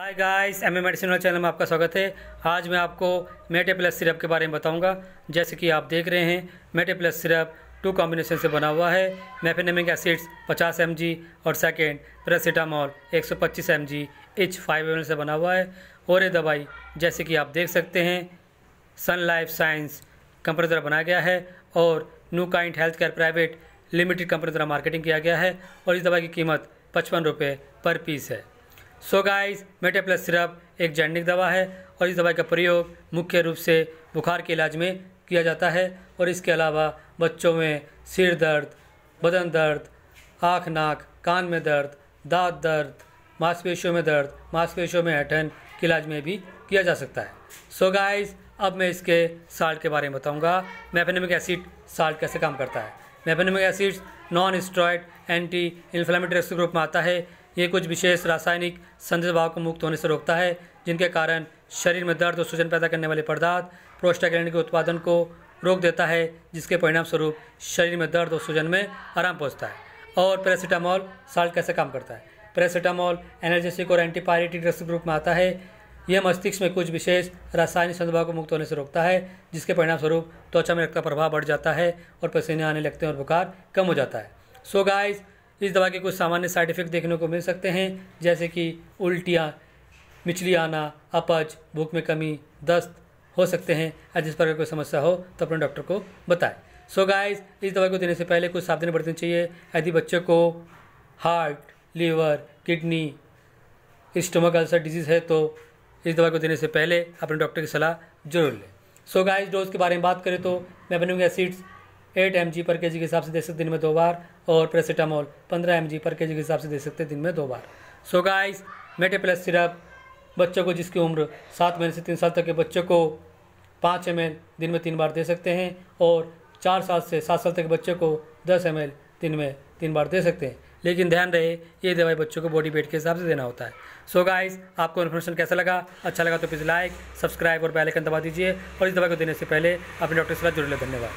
hi guys M A वाले channel में आपका स्वागत है आज मैं आपको मेटे प्लस सिरप के बारे में बताऊंगा जैसे कि आप देख रहे हैं मेटे प्लस सिरप टू कॉम्बिनेशन से बना हुआ है मैफेनेमिक एसिड्स 50 एम और second paracetamol 125 M G H five M से बना हुआ है और ये दवाई जैसे कि आप देख सकते हैं सन लाइफ साइंस कंपनी द्वारा बनाया गया है और न्यू काइंट health care private limited company द्वारा मार्केटिंग किया गया है और इस दवाई की कीमत पचपन रुपये पर पीस है सो so गाइस मेटा प्लस सिरप एक जैनिक दवा है और इस दवाई का प्रयोग मुख्य रूप से बुखार के इलाज में किया जाता है और इसके अलावा बच्चों में सिर दर्द बदन दर्द आँख नाक कान में दर्द दांत दर्द मांसपेशियों में दर्द मांसपेशियों में ऐठन के इलाज में भी किया जा सकता है सो so गाइस अब मैं इसके साल्ट के बारे में बताऊंगा मेफेनमिक एसिड साल्ट कैसे काम करता है mefenamic acid non steroid anti inflammatory group में आता है ये कुछ विशेष रासायनिक भाव को मुक्त होने से रोकता है जिनके कारण शरीर में दर्द और सूजन पैदा करने वाले पदार्थ प्रोस्टाग्रैंड के उत्पादन को रोक देता है जिसके परिणाम स्वरूप शरीर में दर्द और सूजन में आराम पहुँचता है और पैरासीटामॉल साल्ट कैसे काम करता है पैरासीटामॉल एनर्जेसिक और एंटीपायरेटिक ड्रग्स ग्रुप में आता है यह मस्तिष्क में कुछ विशेष रासायनिक संदभाव को मुक्त होने से रोकता है जिसके परिणाम स्वरूप त्वचा में रक्त का प्रभाव बढ़ जाता है और पसीने आने लगते हैं और बुखार कम हो जाता है सो so गाइस इस दवा के कुछ सामान्य साइड इफ़ेक्ट देखने को मिल सकते हैं जैसे कि उल्टियाँ मिचली आना अपच भूख में कमी दस्त हो सकते हैं या जिस प्रकार कोई समस्या हो तो अपने डॉक्टर को बताएं सो so गाइस इस दवा को देने से पहले कुछ सावधानी बरतनी चाहिए यदि बच्चे को heart liver kidney stomach ulcer disease है तो इस दवा को देने से पहले अपने डॉक्टर की सलाह जरूर लें सो गाइस डोज के बारे में बात करें तो मैं बनूंगा एसिड्स एट एम पर के के हिसाब से दे सकते दिन में दो बार और पैरासीटामोल पंद्रह एम पर के के हिसाब से दे सकते दिन में दो बार सो गाइस मेटे प्लस सिरप बच्चों को जिसकी उम्र सात महीने से तीन साल तक के बच्चों को पाँच एम दिन में तीन बार दे सकते हैं और चार साल से सात साल तक के बच्चों को दस एम दिन में तीन बार दे सकते हैं लेकिन ध्यान रहे ये दवाई बच्चों को बॉडी वेट के हिसाब से देना होता है सो so गाइस आपको इन्फॉर्मेशन कैसा लगा अच्छा लगा तो प्लीज़ लाइक सब्सक्राइब और बेल आइकन दबा दीजिए और इस दवाई को देने से पहले अपने डॉक्टर से सलाह जरूर लें धन्यवाद